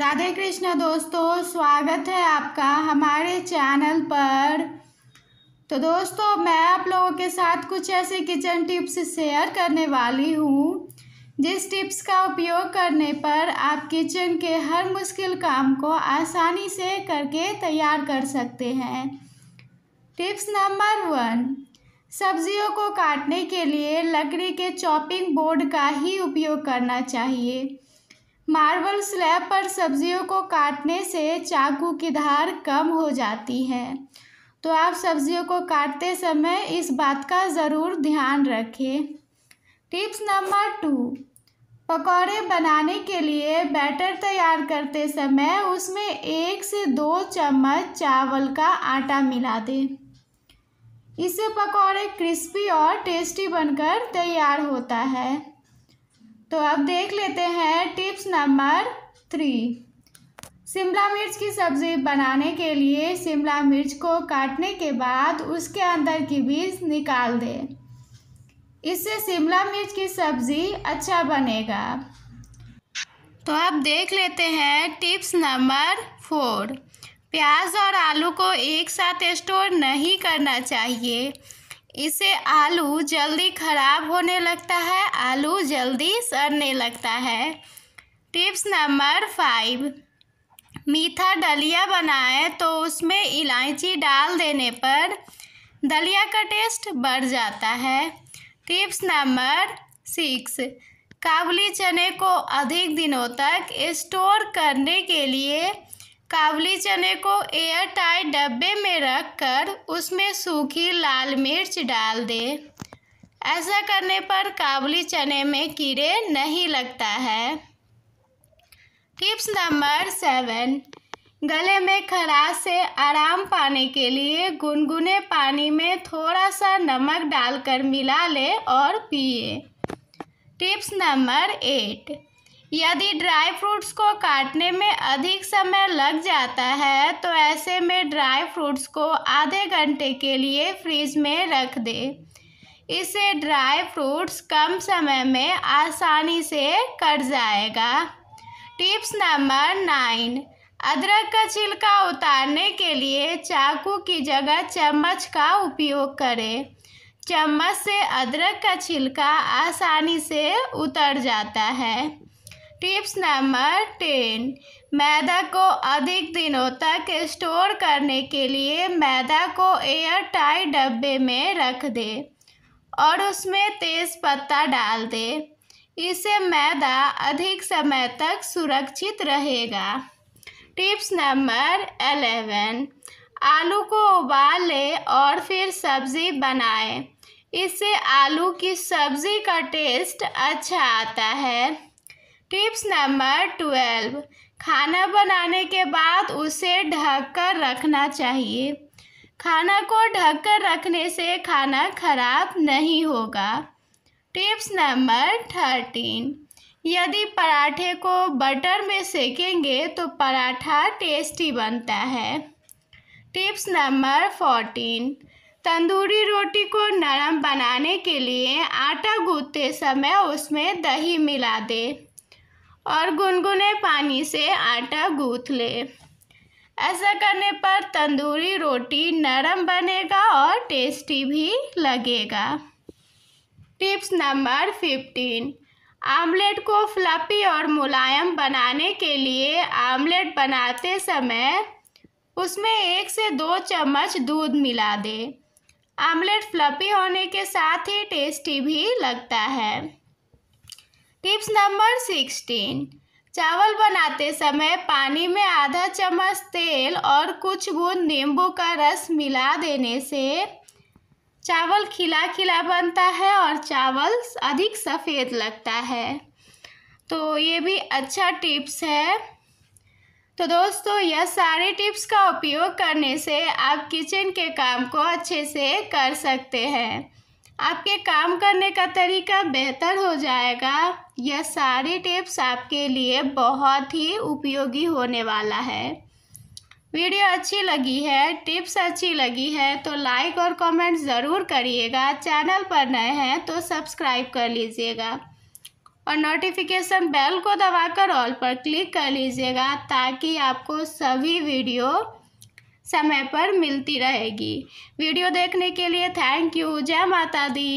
राधे कृष्ण दोस्तों स्वागत है आपका हमारे चैनल पर तो दोस्तों मैं आप लोगों के साथ कुछ ऐसे किचन टिप्स शेयर करने वाली हूँ जिस टिप्स का उपयोग करने पर आप किचन के हर मुश्किल काम को आसानी से करके तैयार कर सकते हैं टिप्स नंबर वन सब्जियों को काटने के लिए लकड़ी के चॉपिंग बोर्ड का ही उपयोग करना चाहिए मार्बल स्लैब पर सब्जियों को काटने से चाकू की धार कम हो जाती है तो आप सब्जियों को काटते समय इस बात का ज़रूर ध्यान रखें टिप्स नंबर टू पकौड़े बनाने के लिए बैटर तैयार करते समय उसमें एक से दो चम्मच चावल का आटा मिला दें इससे पकौड़े क्रिस्पी और टेस्टी बनकर तैयार होता है तो अब देख लेते हैं टिप्स नंबर थ्री शिमला मिर्च की सब्ज़ी बनाने के लिए शिमला मिर्च को काटने के बाद उसके अंदर की बीज निकाल दें इससे शिमला मिर्च की सब्ज़ी अच्छा बनेगा तो अब देख लेते हैं टिप्स नंबर फोर प्याज और आलू को एक साथ स्टोर नहीं करना चाहिए इससे आलू जल्दी खराब होने लगता है आलू जल्दी सड़ने लगता है टिप्स नंबर फाइव मीठा दलिया बनाए तो उसमें इलायची डाल देने पर दलिया का टेस्ट बढ़ जाता है टिप्स नंबर सिक्स काबुली चने को अधिक दिनों तक स्टोर करने के लिए काबली चने को एयर टाइट डब्बे में रखकर उसमें सूखी लाल मिर्च डाल दें ऐसा करने पर काबली चने में कीड़े नहीं लगता है टिप्स नंबर सेवन गले में खराश से आराम पाने के लिए गुनगुने पानी में थोड़ा सा नमक डालकर मिला लें और पिए टिप्स नंबर एट यदि ड्राई फ्रूट्स को काटने में अधिक समय लग जाता है तो ऐसे में ड्राई फ्रूट्स को आधे घंटे के लिए फ्रिज में रख दे इससे ड्राई फ्रूट्स कम समय में आसानी से कट जाएगा टिप्स नंबर नाइन अदरक का छिलका उतारने के लिए चाकू की जगह चम्मच का उपयोग करें चम्मच से अदरक का छिलका आसानी से उतर जाता है टिप्स नंबर टेन मैदा को अधिक दिनों तक स्टोर करने के लिए मैदा को एयर टाइट डब्बे में रख दे और उसमें तेज पत्ता डाल दे इससे मैदा अधिक समय तक सुरक्षित रहेगा टिप्स नंबर एलेवन आलू को उबाल ले और फिर सब्ज़ी बनाए इससे आलू की सब्ज़ी का टेस्ट अच्छा आता है टिप्स नंबर ट्वेल्व खाना बनाने के बाद उसे ढक कर रखना चाहिए खाना को ढक कर रखने से खाना खराब नहीं होगा टिप्स नंबर थर्टीन यदि पराठे को बटर में सेकेंगे तो पराठा टेस्टी बनता है टिप्स नंबर फोर्टीन तंदूरी रोटी को नरम बनाने के लिए आटा गूंथते समय उसमें दही मिला दें और गुनगुने पानी से आटा गूँथ ले ऐसा करने पर तंदूरी रोटी नरम बनेगा और टेस्टी भी लगेगा टिप्स नंबर फिफ्टीन आमलेट को फ्लफी और मुलायम बनाने के लिए आमलेट बनाते समय उसमें एक से दो चम्मच दूध मिला दें आमलेट फ्लफी होने के साथ ही टेस्टी भी लगता है टिप्स नंबर सिक्सटीन चावल बनाते समय पानी में आधा चम्मच तेल और कुछ बूंद नींबू का रस मिला देने से चावल खिला खिला बनता है और चावल अधिक सफ़ेद लगता है तो ये भी अच्छा टिप्स है तो दोस्तों यह सारे टिप्स का उपयोग करने से आप किचन के काम को अच्छे से कर सकते हैं आपके काम करने का तरीका बेहतर हो जाएगा यह सारे टिप्स आपके लिए बहुत ही उपयोगी होने वाला है वीडियो अच्छी लगी है टिप्स अच्छी लगी है तो लाइक और कमेंट ज़रूर करिएगा चैनल पर नए हैं तो सब्सक्राइब कर लीजिएगा और नोटिफिकेशन बेल को दबाकर ऑल पर क्लिक कर लीजिएगा ताकि आपको सभी वीडियो समय पर मिलती रहेगी वीडियो देखने के लिए थैंक यू जय माता दी